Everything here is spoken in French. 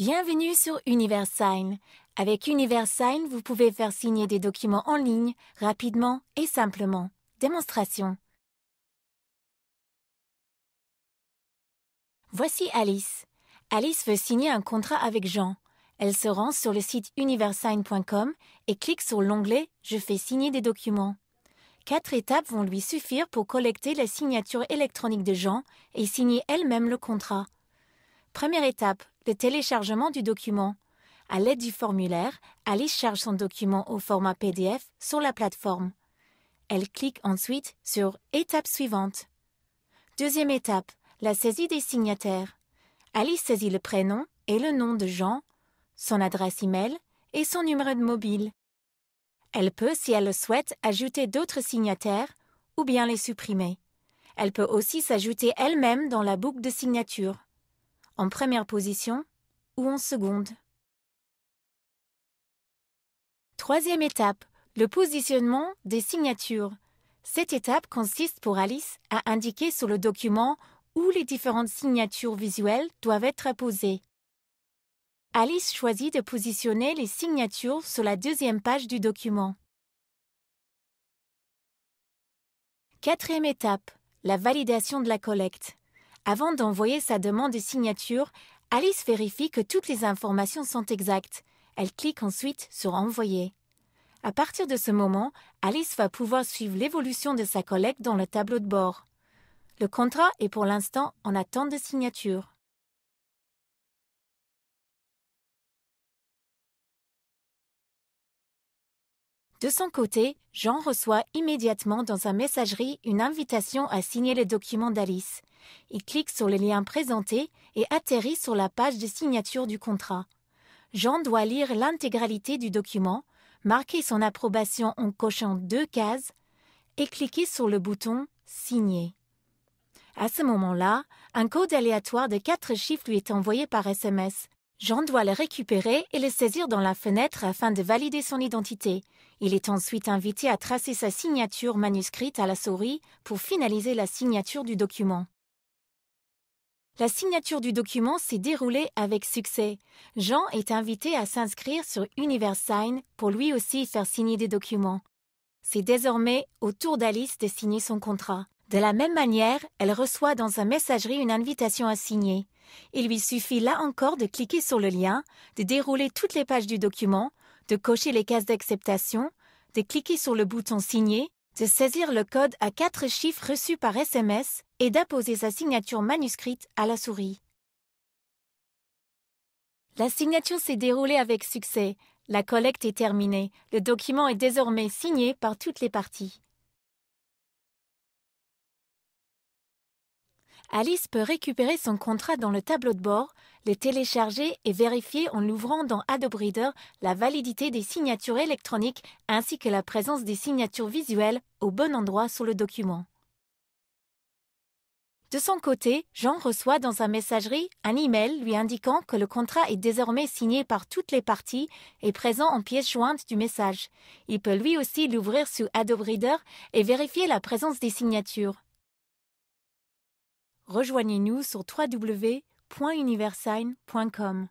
Bienvenue sur Universign. Avec Universign, vous pouvez faire signer des documents en ligne rapidement et simplement. Démonstration. Voici Alice. Alice veut signer un contrat avec Jean. Elle se rend sur le site universign.com et clique sur l'onglet Je fais signer des documents. Quatre étapes vont lui suffire pour collecter la signature électronique de Jean et signer elle-même le contrat. Première étape, téléchargement du document. À l'aide du formulaire, Alice charge son document au format PDF sur la plateforme. Elle clique ensuite sur Étape suivante. Deuxième étape, la saisie des signataires. Alice saisit le prénom et le nom de Jean, son adresse email et son numéro de mobile. Elle peut, si elle le souhaite, ajouter d'autres signataires ou bien les supprimer. Elle peut aussi s'ajouter elle-même dans la boucle de signature en première position, ou en seconde. Troisième étape, le positionnement des signatures. Cette étape consiste pour Alice à indiquer sur le document où les différentes signatures visuelles doivent être posées. Alice choisit de positionner les signatures sur la deuxième page du document. Quatrième étape, la validation de la collecte. Avant d'envoyer sa demande de signature, Alice vérifie que toutes les informations sont exactes. Elle clique ensuite sur Envoyer. À partir de ce moment, Alice va pouvoir suivre l'évolution de sa collègue dans le tableau de bord. Le contrat est pour l'instant en attente de signature. De son côté, Jean reçoit immédiatement dans sa messagerie une invitation à signer les documents d'Alice. Il clique sur le lien présenté et atterrit sur la page de signature du contrat. Jean doit lire l'intégralité du document, marquer son approbation en cochant deux cases et cliquer sur le bouton Signer. À ce moment-là, un code aléatoire de quatre chiffres lui est envoyé par SMS, Jean doit le récupérer et le saisir dans la fenêtre afin de valider son identité. Il est ensuite invité à tracer sa signature manuscrite à la souris pour finaliser la signature du document. La signature du document s'est déroulée avec succès. Jean est invité à s'inscrire sur UniverSign pour lui aussi faire signer des documents. C'est désormais au tour d'Alice de signer son contrat. De la même manière, elle reçoit dans sa messagerie une invitation à signer. Il lui suffit là encore de cliquer sur le lien, de dérouler toutes les pages du document, de cocher les cases d'acceptation, de cliquer sur le bouton Signer, de saisir le code à quatre chiffres reçus par SMS et d'apposer sa signature manuscrite à la souris. La signature s'est déroulée avec succès. La collecte est terminée. Le document est désormais signé par toutes les parties. Alice peut récupérer son contrat dans le tableau de bord, le télécharger et vérifier en l'ouvrant dans Adobe Reader la validité des signatures électroniques ainsi que la présence des signatures visuelles au bon endroit sur le document. De son côté, Jean reçoit dans sa messagerie un email lui indiquant que le contrat est désormais signé par toutes les parties et présent en pièce jointe du message. Il peut lui aussi l'ouvrir sous Adobe Reader et vérifier la présence des signatures. Rejoignez-nous sur www.universign.com.